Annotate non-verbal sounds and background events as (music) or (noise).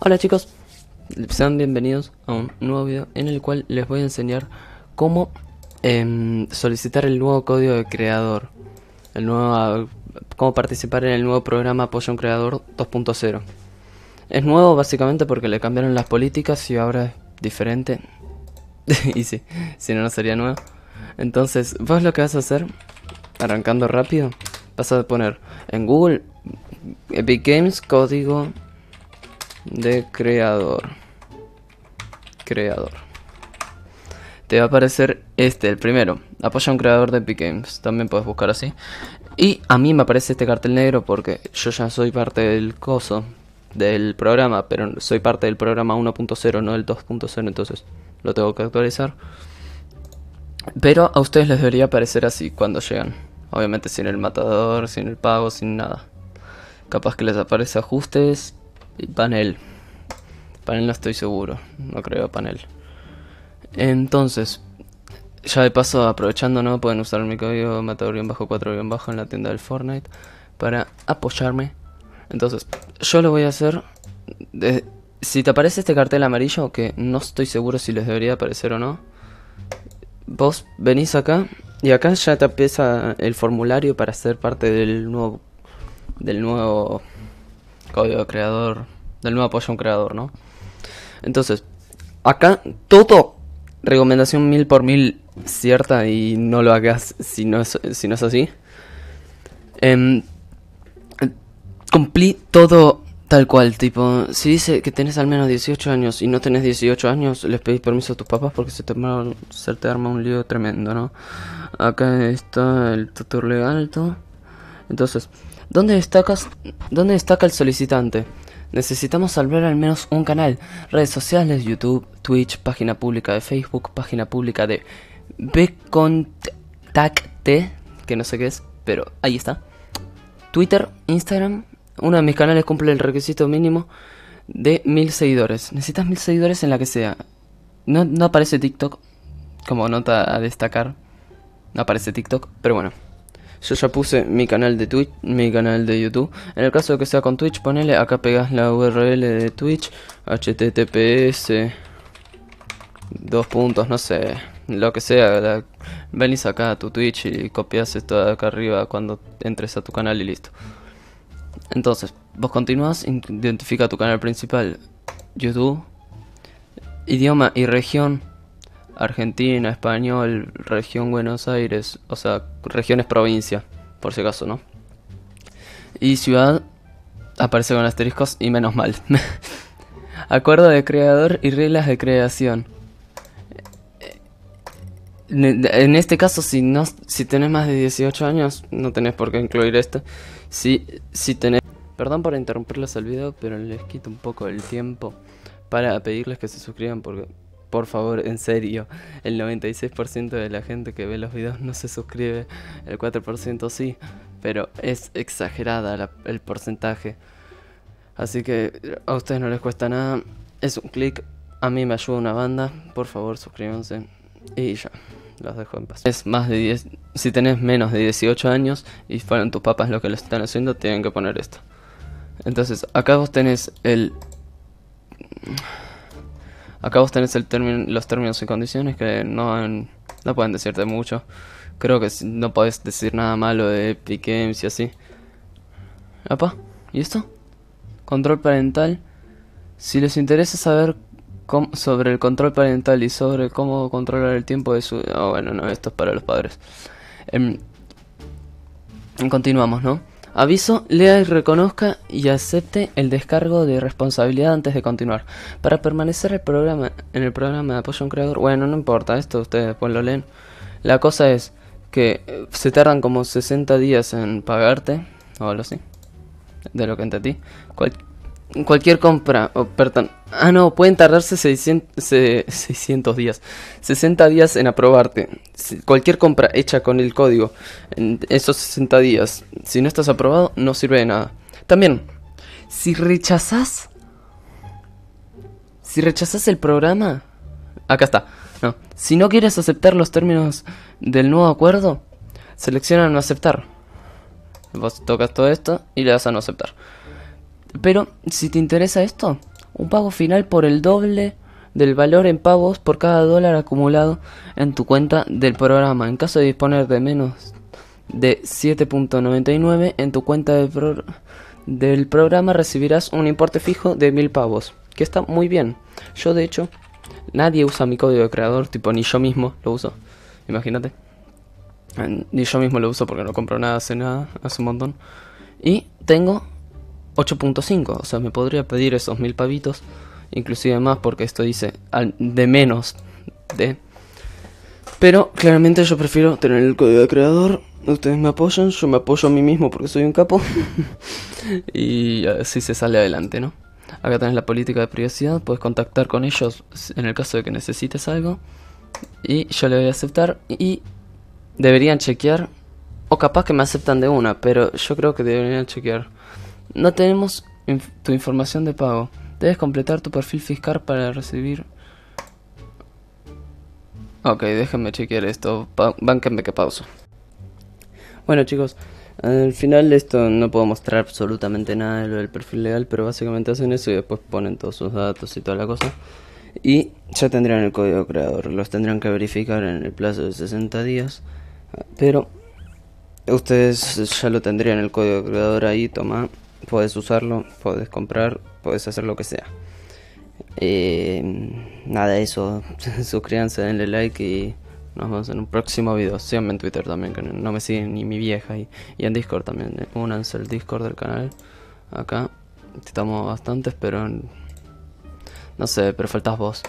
Hola chicos, sean bienvenidos a un nuevo video en el cual les voy a enseñar cómo em, solicitar el nuevo código de creador, el nuevo, cómo participar en el nuevo programa Apoyo a un Creador 2.0. Es nuevo básicamente porque le cambiaron las políticas y ahora es diferente. (laughs) y sí, si no, no sería nuevo. Entonces, vos lo que vas a hacer, arrancando rápido, vas a poner en Google Epic Games código de creador. Creador. Te va a aparecer este, el primero. Apoya un creador de Epic Games. También puedes buscar así. Y a mí me aparece este cartel negro porque yo ya soy parte del coso del programa, pero soy parte del programa 1.0, no del 2.0, entonces lo tengo que actualizar. Pero a ustedes les debería aparecer así cuando llegan. Obviamente sin el matador, sin el pago, sin nada. Capaz que les aparece ajustes, panel. Panel no estoy seguro, no creo panel. Entonces, ya de paso aprovechando, ¿no? Pueden usar mi código matador-4- bajo en la tienda del Fortnite para apoyarme. Entonces, yo lo voy a hacer... si te aparece este cartel amarillo, que no estoy seguro si les debería aparecer o no, vos venís acá y acá ya te empieza el formulario para ser parte del nuevo del nuevo código creador del nuevo apoyo a un creador, ¿no? Entonces, acá todo recomendación mil por mil cierta y no lo hagas si no es, si no es así. Em, cumplí todo tal cual, tipo, si dice que tenés al menos 18 años y no tenés 18 años, les pedís permiso a tus papás porque se te, arma, un lío tremendo, ¿no? Acá está el tutor legal, todo. Entonces, ¿dónde, destacas, ¿dónde destaca el solicitante? necesitamos salvar al menos un canal, redes sociales, YouTube, Twitch, página pública de Facebook, página pública de Bcontactt, que no sé qué es, pero ahí está. Twitter, Instagram, uno de mis canales cumple el requisito mínimo de mil seguidores. Necesitas mil seguidores en la que sea. No, no aparece TikTok, como nota a destacar. No aparece TikTok, pero bueno. Yo ya puse mi canal de Twitch, mi canal de YouTube. En el caso de que sea con Twitch, ponele acá pegas la URL de Twitch, https dos puntos, no sé, lo que sea, venís acá a tu Twitch y copias esto de acá arriba cuando entres a tu canal y listo. Entonces, vos continuás, identifica tu canal principal, YouTube, idioma y región Argentina, Español, Región Buenos Aires, o sea, regiones provincia, por si acaso, ¿no? Y ciudad aparece con asteriscos y menos mal. (laughs) Acuerdo de creador y reglas de creación. En este caso, si no, si tenés más de 18 años, no tenés por qué incluir esto. Si, si tenés... Perdón por interrumpirles el video, pero les quito un poco el tiempo para pedirles que se suscriban porque por favor, en serio, el 96% de la gente que ve los videos no se suscribe, el 4% sí, pero es exagerada el porcentaje. Así que a ustedes no les cuesta nada, es un clic, a mí me ayuda una banda, por favor suscríbanse y ya. Los dejo en paz. Es más de 10, si tenés menos de 18 años y fueron tus papás los que lo están haciendo, tienen que poner esto. Entonces, acá vos tenés el... Acá vos tenés el término los términos y condiciones que no, no pueden decirte mucho. Creo que no podés decir nada malo de Epic Games y así. ¿Y esto? Control parental. Si les interesa saber sobre el control parental y sobre cómo controlar el tiempo de su... Ah, bueno, no, esto es para los padres. Em, continuamos, ¿no? Aviso, lea y reconozca y acepte el descargo de responsabilidad antes de continuar. Para permanecer el programa, en el programa de apoyo a un creador, bueno, no importa, esto ustedes después lo leen. La cosa es que eh, se tardan como 60 días en pagarte, o algo así, de lo que entendí cualquier compra, perdón, ah no, pueden tardarse 600, días, 60 días en aprobarte. Cualquier compra hecha con el código en esos 60 días, si no estás aprobado, no sirve de nada. También, si rechazas, si rechazas el programa, acá está, no, si no quieres aceptar los términos del nuevo acuerdo, selecciona no aceptar. Vos tocas todo esto y le das a no aceptar. Pero si te interesa esto, un pago final por el doble del valor en pavos por cada dólar acumulado en tu cuenta del programa. En caso de disponer de menos de 7.99 en tu cuenta del, del, programa recibirás un importe fijo de 1000 pavos, que está muy bien. Yo de hecho, nadie usa mi código de creador, tipo ni yo mismo lo uso, imagínate. Ni yo mismo lo uso porque no compro nada hace nada, hace un montón. Y tengo 8.5, o sea, me podría pedir esos mil pavitos, inclusive más porque esto dice de menos de... Pero claramente yo prefiero tener el código de creador, ustedes me apoyan, yo me apoyo a mí mismo porque soy un capo (laughs) y así se sale adelante, ¿no? Acá tenés la política de privacidad, puedes contactar con ellos en el caso de que necesites algo y yo le voy a aceptar y deberían chequear o capaz que me aceptan de una, pero yo creo que deberían chequear. No tenemos tu información de pago. Debes completar tu perfil fiscal para recibir... Ok, déjenme chequear esto. bánquenme que pauso. Bueno chicos, al final esto no puedo mostrar absolutamente nada de lo del perfil legal, pero básicamente hacen eso y después ponen todos sus datos y toda la cosa. Y ya tendrían el código creador, los tendrán que verificar en el plazo de 60 días, pero ustedes ya lo tendrían el código creador ahí, toma, puedes usarlo, puedes comprar, puedes hacer lo que sea. Eh, nada de eso. (laughs) Suscríbanse, denle like y nos vemos en un próximo video. Síganme en Twitter también, que no me siguen ni mi vieja. Y, y en Discord también. Eh, únanse al Discord del canal. Acá estamos bastantes, pero no sé, pero faltas vos.